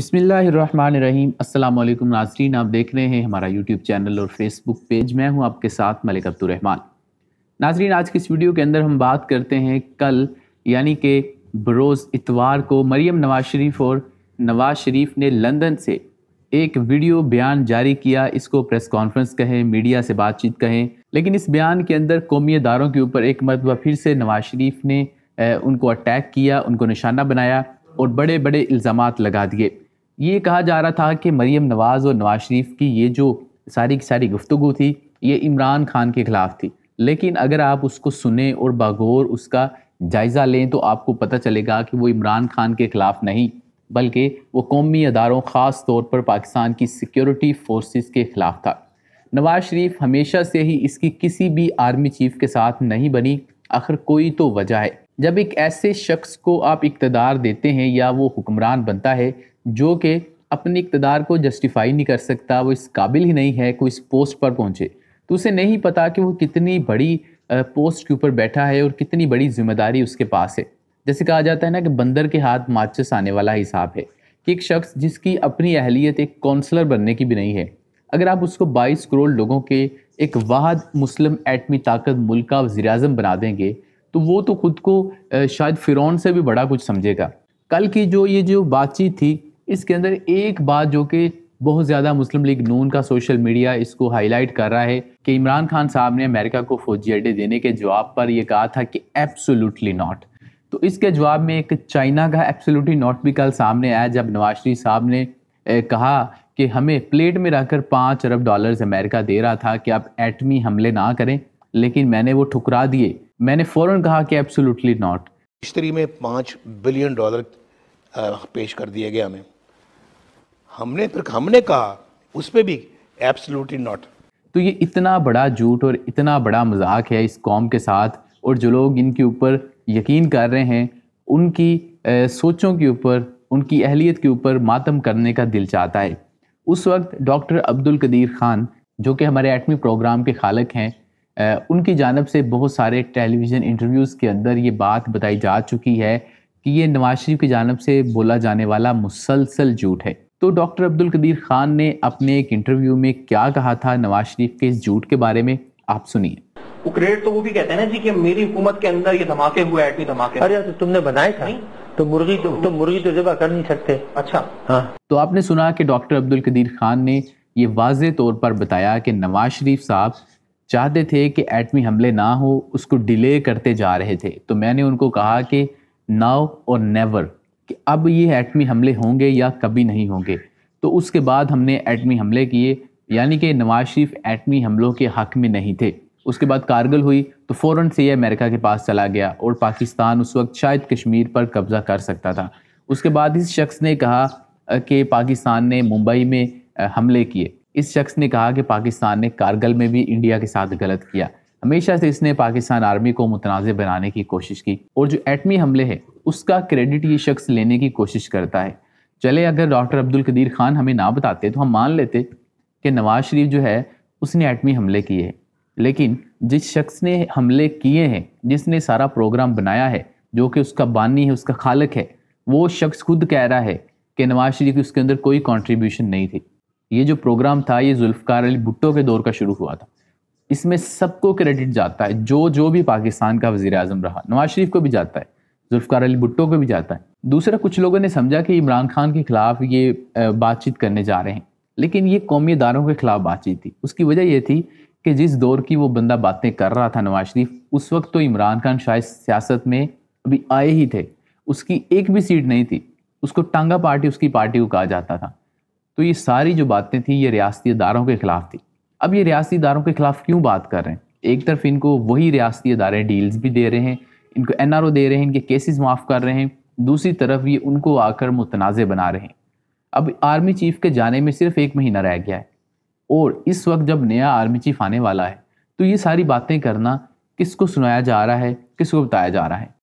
बिसमीम अल्लाम नाजरीन आप देख रहे हैं हमारा यूट्यूब चैनल और फेसबुक पेज मैं हूं आपके साथ मलिक अब्दुलरहमान नाजरीन आज की इस वीडियो के अंदर हम बात करते हैं कल यानी कि बरोज़ इतवार को मरीम नवाज शरीफ और नवाज शरीफ ने लंदन से एक वीडियो बयान जारी किया इसको प्रेस कॉन्फ्रेंस कहें मीडिया से बातचीत कहें लेकिन इस बयान के अंदर कौमी इदारों के ऊपर एक मरतबा फिर से नवाज शरीफ ने उनको अटैक किया उनको निशाना बनाया और बड़े बड़े इल्ज़ाम लगा दिए ये कहा जा रहा था कि मरीम नवाज़ और नवाज शरीफ की ये जो सारी की सारी गुफ्तु थी ये इमरान खान के ख़िलाफ़ थी लेकिन अगर आप उसको सुने और बागौर उसका जायज़ा लें तो आपको पता चलेगा कि वो इमरान खान के ख़िलाफ़ नहीं बल्कि वो कौमी अदारों ख़ास तौर पर पाकिस्तान की सिक्योरिटी फोर्सेस के ख़िलाफ़ था नवाज़ शरीफ हमेशा से ही इसकी किसी भी आर्मी चीफ़ के साथ नहीं बनी आखिर कोई तो वजह है जब एक ऐसे शख्स को आप इकतदार देते हैं या वो हुक्मरान बनता है जो कि अपनी इकतदार को जस्टिफाई नहीं कर सकता वो इस काबिल ही नहीं है कोई इस पोस्ट पर पहुँचे तो उसे नहीं पता कि वो कितनी बड़ी पोस्ट के ऊपर बैठा है और कितनी बड़ी जिम्मेदारी उसके पास है जैसे कहा जाता है ना कि बंदर के हाथ माचिस आने वाला हिसाब है कि एक शख्स जिसकी अपनी अहलियत एक काउंसलर बनने की भी नहीं है अगर आप उसको 22 करोड़ लोगों के एक वाहद मुस्लिम एटमी ताकत मुल्क का वजी अजम बना देंगे तो वो तो ख़ुद को शायद फ़िरौन से भी बड़ा कुछ समझेगा कल की जो ये जो बातचीत थी इसके अंदर एक बात जो कि बहुत ज़्यादा मुस्लिम लीग नून का सोशल मीडिया इसको हाईलाइट कर रहा है कि इमरान खान साहब ने अमेरिका को फौजी अड्डे देने के जवाब पर यह कहा था कि एब्सोल्युटली नॉट तो इसके जवाब में एक चाइना का एब्सोल्युटली नॉट भी कल सामने आया जब नवाज शरीफ साहब ने कहा कि हमें प्लेट में रखकर पाँच अरब डॉलर्स अमेरिका दे रहा था कि आप एटमी हमले ना करें लेकिन मैंने वो ठुकरा दिए मैंने फ़ौर कहा कि एब्सोल्युटली नॉट हिस्ट्री में पाँच बिलियन डॉलर पेश कर दिए गए हमें हमने फिर हमने कहा उस पर भी एब्सोल्युटली नॉट तो ये इतना बड़ा झूठ और इतना बड़ा मजाक है इस कॉम के साथ और जो लोग इनके ऊपर यकीन कर रहे हैं उनकी ए, सोचों के ऊपर उनकी अहलियत के ऊपर मातम करने का दिल चाहता है उस वक्त डॉक्टर अब्दुल कदीर ख़ान जो कि हमारे एटमी प्रोग्राम के खालक हैं उनकी जानब से बहुत सारे टेलीविज़न इंटरव्यूज़ के अंदर ये बात बताई जा चुकी है कि ये नवाज शरीफ की जानब से बोला जाने वाला मुसलसल झूठ है तो डॉक्टर अब्दुल कदीर खान ने अपने एक इंटरव्यू में क्या कहा था नवाज शरीफ के इस झूठ के बारे में आप सुनिए उक्रेड तो वो भी कहते हैं ना जी कि मेरी हुकूमत के अंदर ये धमाके हुए एटमी धमाके अरे तो तुमने बनाए था नहीं? तो मुर्गी तो, तो मुर्गी तो जबा कर नहीं सकते अच्छा हाँ तो आपने सुना कि डॉक्टर अब्दुल कदीर खान ने ये वाज तौर पर बताया कि नवाज शरीफ साहब चाहते थे कि एटमी हमले ना हो उसको डिले करते जा रहे थे तो मैंने उनको कहा कि नाउ और नेवर कि अब ये एटमी हमले होंगे या कभी नहीं होंगे तो उसके बाद हमने एटमी हमले किए यानी कि नवाज शरीफ एटमी हमलों के हक में नहीं थे उसके बाद कारगिल हुई तो फ़ौर से ये अमेरिका के पास चला गया और पाकिस्तान उस वक्त शायद कश्मीर पर कब्ज़ा कर सकता था उसके बाद इस शख्स ने कहा कि पाकिस्तान ने मुंबई में हमले किए इस शख्स ने कहा कि पाकिस्तान ने कारगिल में भी इंडिया के साथ गलत किया हमेशा से इसने पाकिस्तान आर्मी को मुतनाज़ बनाने की कोशिश की और जो एटमी हमले है उसका क्रेडिट ये शख्स लेने की कोशिश करता है चले अगर डॉक्टर अब्दुल कदीर खान हमें ना बताते तो हम मान लेते कि नवाज शरीफ जो है उसने एटमी हमले किए हैं लेकिन जिस शख्स ने हमले किए हैं जिसने सारा प्रोग्राम बनाया है जो कि उसका बानी है उसका खालक है वो शख्स खुद कह रहा है कि नवाज शरीफ की उसके अंदर कोई कॉन्ट्रीब्यूशन नहीं थी ये जो प्रोग्राम था ये जुल्फकार अली भुट्टो के दौर का शुरू हुआ था इसमें सबको क्रेडिट जाता है जो जो भी पाकिस्तान का वजीर अजम रहा नवाज शरीफ को भी जाता है जुल्फ़ार अली भुट्टो को भी जाता है दूसरा कुछ लोगों ने समझा कि इमरान खान के खिलाफ ये बातचीत करने जा रहे हैं लेकिन ये कौमी इदारों के खिलाफ बातचीत थी उसकी वजह यह थी कि जिस दौर की वो बंदा बातें कर रहा था नवाज शरीफ उस वक्त तो इमरान खान शायद सियासत में अभी आए ही थे उसकी एक भी सीट नहीं थी उसको टांगा पार्टी उसकी पार्टी को कहा जाता था तो ये सारी जो बातें थी ये रियासती इदारों के खिलाफ थी अब ये रियासी इदारों के खिलाफ क्यों बात कर रहे हैं एक तरफ इनको वही रियासी इदारे डील्स भी दे रहे हैं इनको एन आर ओ दे रहे हैं इनके केसेस माफ़ कर रहे हैं दूसरी तरफ ये उनको आकर मुतनाज़ बना रहे हैं अब आर्मी चीफ के जाने में सिर्फ एक महीना रह गया है और इस वक्त जब नया आर्मी चीफ आने वाला है तो ये सारी बातें करना किसको सुनाया जा रहा है किसको बताया जा रहा है